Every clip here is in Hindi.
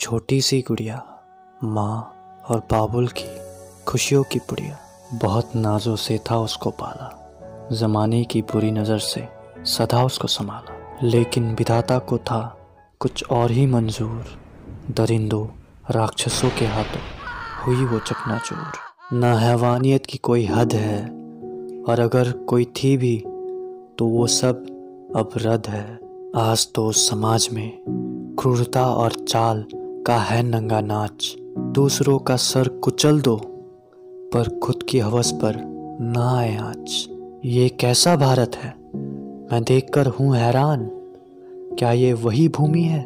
छोटी सी गुड़िया माँ और बाबुल की खुशियों की पुड़िया बहुत नाजों से था उसको पाला ज़माने की बुरी नज़र से सदा उसको संभाला लेकिन विधाता को था कुछ और ही मंजूर दरिंदों राक्षसों के हाथों हुई वो चकनाचूर ना हैवानियत की कोई हद है और अगर कोई थी भी तो वो सब अब रद्द है आज तो समाज में क्रूरता और चाल का है नंगा नाच दूसरों का सर कुचल दो पर खुद की हवस पर ना आए आज ये कैसा भारत है मैं देखकर हूँ हैरान क्या ये वही भूमि है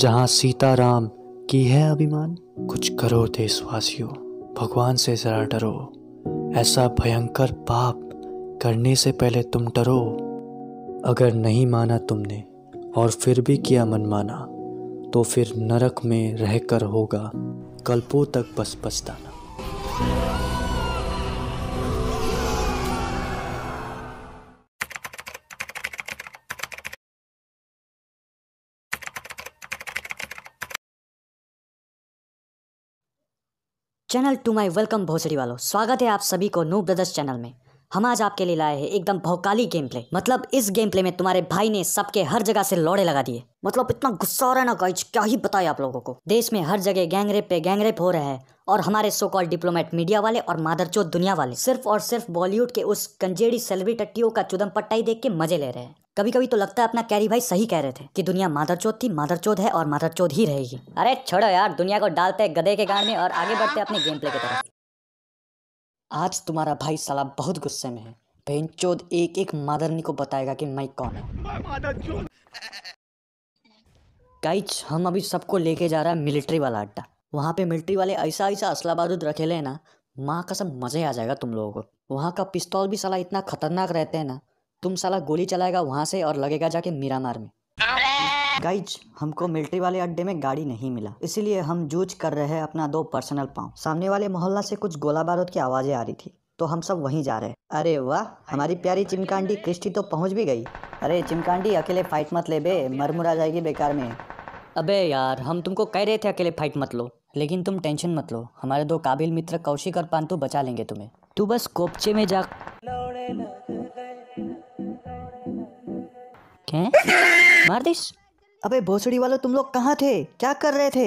जहाँ सीताराम की है अभिमान कुछ करो देशवासियों भगवान से जरा डरो ऐसा भयंकर पाप करने से पहले तुम डरो अगर नहीं माना तुमने और फिर भी किया मनमाना तो फिर नरक में रहकर होगा कल्पों तक बस पछताना चैनल टू माई वेलकम भोसड़ी वालों स्वागत है आप सभी को नो ब्रदर्स चैनल में हम आज आपके लिए लाए हैं एकदम भौकाली गेम प्ले मतलब इस गेम प्ले में तुम्हारे भाई ने सबके हर जगह से लौड़े लगा दिए मतलब इतना गुस्सा हो रहा है ना गाइज क्या ही बताए आप लोगों को देश में हर जगह गैंगरेप पे गैंगरेप हो रहा है और हमारे सो कॉल डिप्लोमेट मीडिया वाले और मादरचोद दुनिया वाले सिर्फ और सिर्फ बॉलीवुड के उस कंजेड़ी सेलिब्री टट्टियों का चुदम पट्टाई देख के मजे ले रहे हैं कभी कभी तो लगता है अपना कैरी भाई सही कह रहे थे कि दुनिया मादरचोद थी मादरचोद है और मादरचोद ही रहेगी अरे छोड़ो यार दुनिया को डालते गधे के गाड़ में और आगे बढ़ते अपने गेम प्ले की तरफ आज तुम्हारा भाई साला बहुत गुस्से में है बहन चोद एक एक मादरनी को बताएगा कि मैं कौन है गाइज हम अभी सबको लेके जा रहा है मिलिट्री वाला अड्डा वहाँ पे मिलिट्री वाले ऐसा ऐसा असला बारूद रखे ले ना माँ का सब मज़े आ जाएगा तुम लोगों को वहाँ का पिस्तौल भी साला इतना खतरनाक रहते हैं ना तुम साला गोली चलाएगा वहाँ से और लगेगा जाके मीरामार में गाइज हमको मिलिट्री वाले अड्डे में गाड़ी नहीं मिला इसीलिए हम जूझ कर रहे हैं अपना दो पर्सनल पाँव सामने वाले मोहल्ला से कुछ गोला बारूद की आवाज़ें आ रही थी तो हम सब वहीं जा रहे हैं अरे वाह हमारी प्यारी चिमकांडी क्रिस्टी तो पहुंच भी गई अरे चिमकांडी अकेले फाइट मत ले बे मरमुरा जाएगी बेकार में अबे यार हम तुमको कह रहे थे अकेले फाइट मत लो लेकिन तुम टेंशन मत लो हमारे दो काबिल मित्र कौशिक और पांतू बचा लेंगे तुम्हें तू बस कोपचे में जा क्या मार दिस अबे भोसड़ी वालों तुम लोग कहाँ थे क्या कर रहे थे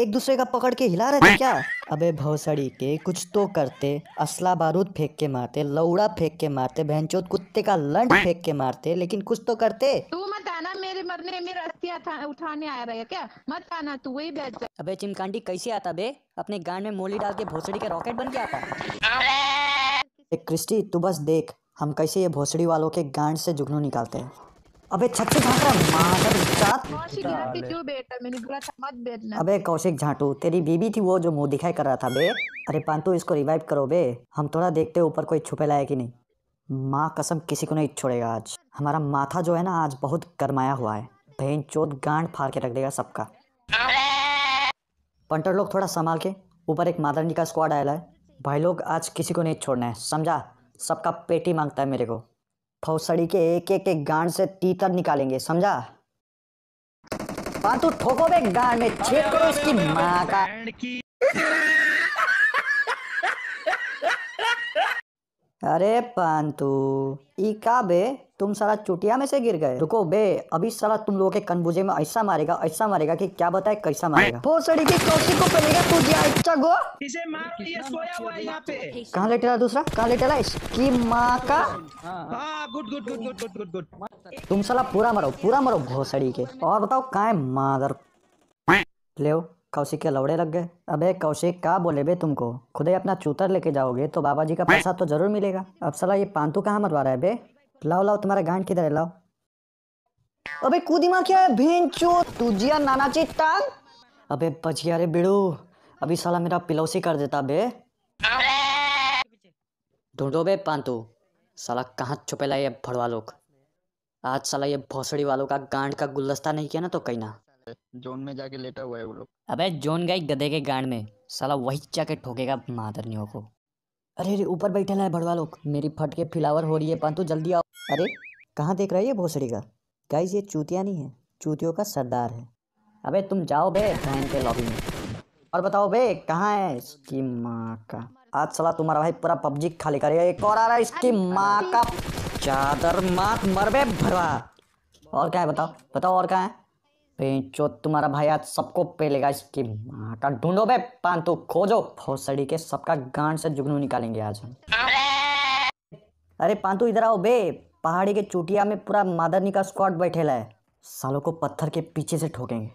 एक दूसरे का पकड़ के हिला रहे थे क्या अबे भोसड़ी के कुछ तो करते असला बारूद फेंक के मारते लौड़ा फेंक के मारते बहनचोद कुत्ते का लंड फेंक के मारते लेकिन कुछ तो करते तू मत आना मेरे मरने में रस्सियाँ उठाने आया रहा क्या मत आना तू वही बैठ जा अबे चिमकांडी कैसे आता बे अपने गांड में मोली डाल के भोसड़ी का रॉकेट बन के आता क्रिस्टी तू बस देख हम कैसे ये भोसड़ी वालों के गांड से जुगनू निकालते हैं अबे छत से झांक रहा मादर जात जो बेटा मैंने बोला था मत बेचना अबे कौशिक झाटू तेरी बीबी थी वो जो मुंह दिखाई कर रहा था बे अरे पांतू इसको रिवाइव करो बे हम थोड़ा देखते ऊपर कोई छुपे लाए कि नहीं माँ कसम किसी को नहीं छोड़ेगा आज हमारा माथा जो है ना आज बहुत गरमाया हुआ है बहन चोत गांड फाड़ के रख देगा सबका पंटर लोग थोड़ा संभाल के ऊपर एक मादरनी का स्क्वाड आया है भाई लोग आज किसी को नहीं छोड़ना है समझा सबका पेटी मांगता है मेरे को फौसड़ी के एक एक एक गांड से तीतर निकालेंगे समझा हाँ ठोको बे गांड में छेद करो इसकी माँ का अरे पांतू ई का बे तुम सारा चुटिया में से गिर गए रुको बे अभी सारा तुम लोगों के कनबुजे में ऐसा मारेगा ऐसा मारेगा कि क्या बताए कैसा मारेगा भोसड़ी की कौशी को गो इसे सोया हुआ है पे दूसरा कहाँ ले टेला इसकी माँ का हाँ, good good good good good good तुम सारा पूरा मरो पूरा मरो भोसड़ी के और बताओ कहाँ मादर ले कौशिक के लौड़े लग गए अबे कौशिक कहा बोले बे तुमको खुद ही अपना चूतर लेके जाओगे तो बाबा जी का पैसा तो जरूर मिलेगा अब सला ये पांतू कहाँ मरवा रहा है बे लाओ लाओ तुम्हारा गांड किधर है लाओ अबे कू दिमाग क्या है भेंचो तुझिया नानाची टांग अबे बचिया रे बिड़ू अभी साला मेरा पिलौसी कर देता बे ढूंढो बे पांतू साला कहाँ छुपेला ये फड़वा लोग आज साला ये भोसड़ी वालों का गांड का गुलदस्ता नहीं किया ना तो कहीं ना जोन में जाके लेटा हुआ है वो लोग अबे जोन गए गधे के गांड में साला वही जाके ठोकेगा मादरनियों को अरे अरे ऊपर बैठा है भड़वा लोग मेरी फट के फिलावर हो रही है पंतु तो जल्दी आओ अरे कहाँ देख रहे है ये भोसड़ी का गाइस ये चूतिया नहीं है चूतियों का सरदार है अबे तुम जाओ बे बहन के लॉबी में और बताओ बे कहाँ है इसकी माँ का आज सला तुम्हारा भाई पूरा पबजी खाली कर एक और आ रहा है इसकी माँ का चादर मात मर बे भरवा और क्या है बताओ बताओ और क्या है पेचो तुम्हारा भाई आज सबको पेलेगा इसकी माँ का तो ढूंढो बे पान तो खोजो फौसड़ी के सबका गांड से जुगनू निकालेंगे आज हम अरे पांतू इधर आओ बे पहाड़ी के चुटिया में पूरा मादरनी का स्क्वाड बैठे है सालों को पत्थर के पीछे से ठोकेंगे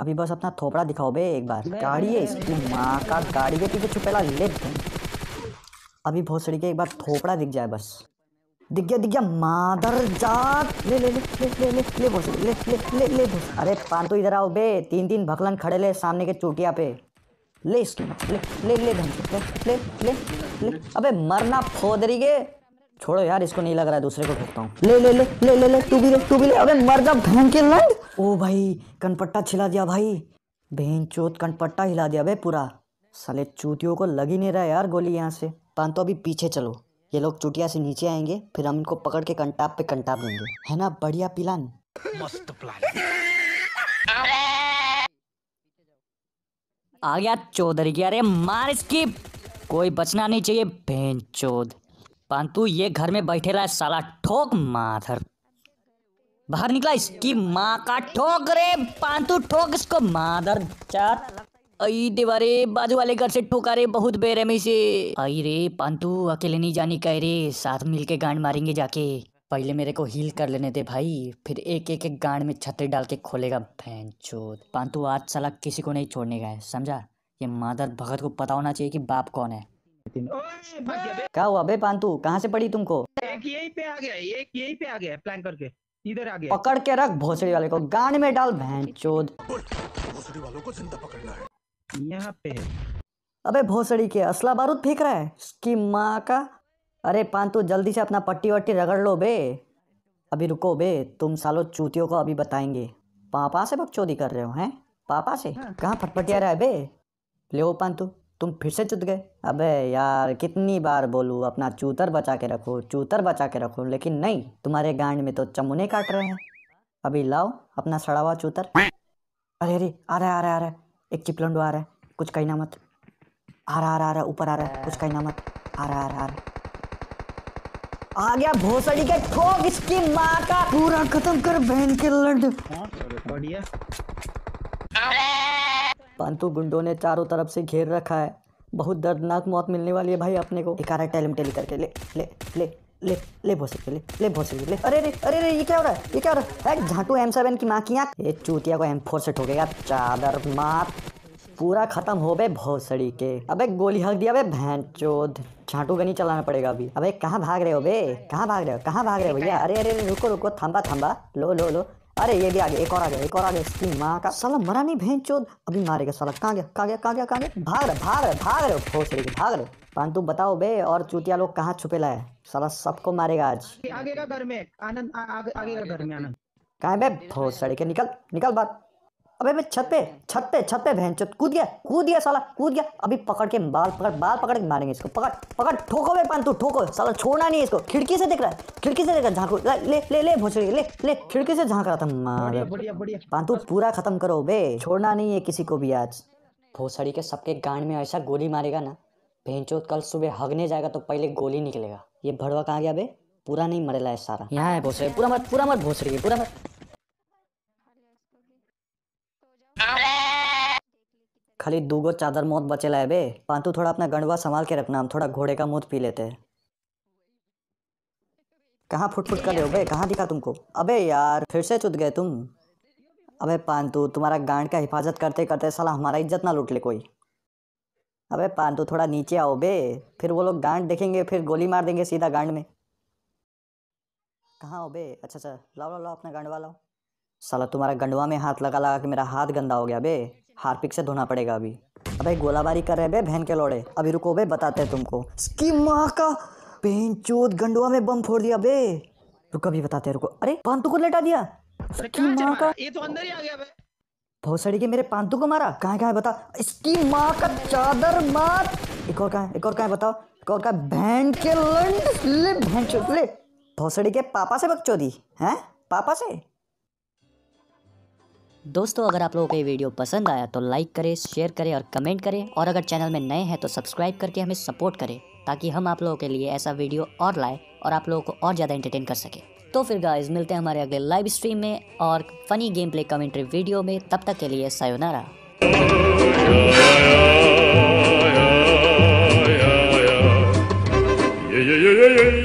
अभी बस अपना थोपड़ा दिखाओ बे एक बार गाड़ी है इसकी माँ का गाड़ी के पीछे छुपेला ले अभी भोसड़ी के एक बार थोपड़ा दिख जाए बस दिख गया मादर जात ले ले ले ले ले ले ले बोस ले ले ले ले बोस अरे पान तो इधर आओ बे तीन तीन भकलन खड़े ले सामने के चोटिया पे ले इसकी ले ले ले ले ले ले ले अबे मरना फोदरी के छोड़ो यार इसको नहीं लग रहा है दूसरे को ठोकता हूँ ले ले ले ले ले ले तू भी ले तू भी ले अबे मर जा भैन के लंड ओ भाई कनपट्टा छिला दिया भाई बहन चोत कनपट्टा हिला दिया भाई पूरा साले चूतियों को लग ही नहीं रहा यार गोली यहाँ से पान तो अभी पीछे चलो ये लोग चुटिया से नीचे आएंगे फिर हम इनको पकड़ के कंटाप पे कंटाप देंगे है ना बढ़िया प्लान मस्त प्लान आ गया चौधरी की अरे मार इसकी कोई बचना नहीं चाहिए भेन चौध पांतु ये घर में बैठे रहा है साला ठोक माधर बाहर निकला इसकी माँ का ठोक रे पांतु ठोक इसको माधर चार आई देवारे बाजू वाले घर से ठोका रे बहुत बेरहमी से आई रे पांतू अकेले नहीं जानी कह रे साथ मिल के गांड मारेंगे जाके पहले मेरे को हील कर लेने दे भाई फिर एक एक एक गांड में छतरी डाल के खोलेगा फैन चोद पांतु आज साला किसी को नहीं छोड़ने का है समझा ये मादर भगत को पता होना चाहिए कि बाप कौन है क्या हुआ बे पांतु कहाँ से पड़ी तुमको एक यही पे आ गया एक यही पे आ गया प्लान करके इधर आ गया पकड़ के रख भोसड़ी वाले को गांड में डाल भैन चोद भोसड़ी वालों को जिंदा पकड़ना है यहाँ पे है अबे भोसड़ी के असला बारूद फेंक रहा है उसकी माँ का अरे पान तू जल्दी से अपना पट्टी वट्टी रगड़ लो बे अभी रुको बे तुम सालो चूतियों को अभी बताएंगे पापा से बकचोदी कर रहे हो हैं पापा से हाँ। कहाँ फटपटिया रहा है बे ले हो पान तू तुम फिर से चुत गए अबे यार कितनी बार बोलूँ अपना चूतर बचा के रखो चूतर बचा के रखो लेकिन नहीं तुम्हारे गांड में तो चमुने काट रहे हैं अभी लाओ अपना सड़ावा चूतर अरे अरे आ रहा है आ रहा है आ रहा है एक चिपलंडो आ रहा है कुछ कहीं ना मत आ रहा आ रहा आ रहा ऊपर आ रहा है कुछ कहीं ना मत आ रहा आ रहा आ रहा आ गया भोसड़ी के ठोक इसकी माँ का पूरा खत्म कर बहन के लंड पंतु गुंडों ने चारों तरफ से घेर रखा है बहुत दर्दनाक मौत मिलने वाली है भाई अपने को एक आ रहा है टेलिम टेली करके ले ले ले ले ले भोसे के ले ले भोसे के ले अरे रे अरे रे ये क्या हो रहा है ये क्या हो रहा है झाटू एम सेवन की माँ की आँख ये चूतिया को एम फोर से ठोकेगा चादर मार पूरा खत्म हो बे भोसड़ी के अबे गोली हक दिया बे भैन चोद झाटू नहीं चलाना पड़ेगा अभी अबे कहाँ भाग रहे हो बे कहाँ भाग रहे हो कहाँ भाग रहे हो भैया अरे अरे रुको रुको थम्बा थम्बा लो लो लो अरे ये भी आ गया एक और आ गया एक और आ गया इसकी माँ का साला मरा नहीं भैन चोद अभी मारेगा साला कहाँ गया कहाँ गया कहाँ गया कहाँ गया भाग रहे भाग रहे भाग रहे हो सर भाग रहे पांतु बताओ बे और चूतिया लोग कहाँ छुपे लाए साला सबको मारेगा आज आगे का घर में आनंद आगे का घर में आनंद कहा बे ठोस निकल निकल बात अबे मैं छत पे छत पे छत पे बहन छत कूद गया कूद गया साला कूद गया अभी पकड़ के बाल पकड़ बाल पकड़ के मारेंगे इसको पकड़ पकड़ ठोको बे पान तू ठोको साला छोड़ना नहीं इसको खिड़की से देख रहा है खिड़की से देख रहा है झांको ले ले ले भोसड़ी ले ले खिड़की से झांक रहा था मारे तू पूरा खत्म करो बे छोड़ना नहीं है किसी को भी आज भोसड़ी के सबके गांड में ऐसा गोली मारेगा ना भैंचोद कल सुबह हगने जाएगा तो पहले गोली निकलेगा ये भड़वा कहाँ गया बे पूरा नहीं मरेला है सारा यहाँ है भोसड़ी पूरा मत पूरा मत भोसड़ी पूरा मत खाली दूगो चादर मौत बचेला है बे पांतु थोड़ा अपना गंडवा संभाल के रखना हम थोड़ा घोड़े का मौत पी लेते कहाँ फुट फुट कर रहे हो बे कहाँ दिखा तुमको अबे यार फिर से चुत गए तुम अबे पांतु तुम्हारा गांड का हिफाजत करते करते साला हमारा इज्जत ना लूट ले कोई अबे पांतु थोड़ा नीचे आओ बे फिर वो लोग गांड देखेंगे फिर गोली मार देंगे सीधा गांड में कहाँ हो बे अच्छा अच्छा लाओ लाओ लाओ अपना गांड वाला साला तुम्हारा गंडवा में हाथ लगा लगा के मेरा हाथ गंदा हो गया बे हार्पिक से धोना पड़ेगा अभी अबे गोलाबारी कर रहे बे बहन के लोड़े अभी रुको बे बताते हैं तुमको इसकी माँ का बहन चोत गंडवा में बम फोड़ दिया बे रुको अभी बताते हैं रुको अरे पांतू को लेटा दिया इसकी माँ का ये तो अंदर ही आ गया बे भोसड़ी के मेरे पांतू को मारा कहाँ कहाँ बता इसकी माँ का चादर मार एक और कहाँ एक और कहाँ बताओ एक और कहा बहन के लंड ले बहन चोत ले भोसड़ी के पापा से बकचोदी हैं पापा से दोस्तों अगर आप लोगों को ये वीडियो पसंद आया तो लाइक करें शेयर करें और कमेंट करें और अगर चैनल में नए हैं तो सब्सक्राइब करके हमें सपोर्ट करें ताकि हम आप लोगों के लिए ऐसा वीडियो और लाए और आप लोगों को और ज़्यादा एंटरटेन कर सके तो फिर गाइज मिलते हैं हमारे अगले लाइव स्ट्रीम में और funny game play commentary video में तब तक के लिए सायोनारा